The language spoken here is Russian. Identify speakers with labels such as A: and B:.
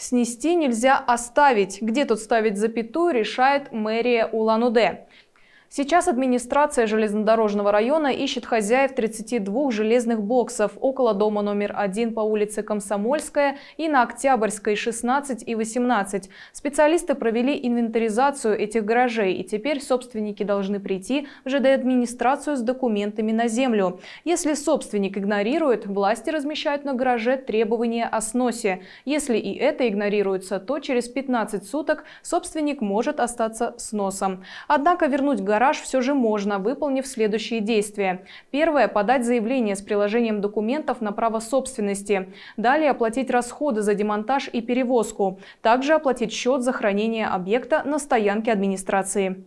A: Снести нельзя оставить. Где тут ставить запятую, решает мэрия Улан-Удэ. Сейчас администрация железнодорожного района ищет хозяев 32 железных боксов около дома номер 1 по улице Комсомольская и на Октябрьской 16 и 18. Специалисты провели инвентаризацию этих гаражей и теперь собственники должны прийти в ЖД-администрацию с документами на землю. Если собственник игнорирует, власти размещают на гараже требования о сносе. Если и это игнорируется, то через 15 суток собственник может остаться с носом. Однако вернуть гараж гараж все же можно, выполнив следующие действия. Первое – подать заявление с приложением документов на право собственности. Далее оплатить расходы за демонтаж и перевозку. Также оплатить счет за хранение объекта на стоянке администрации.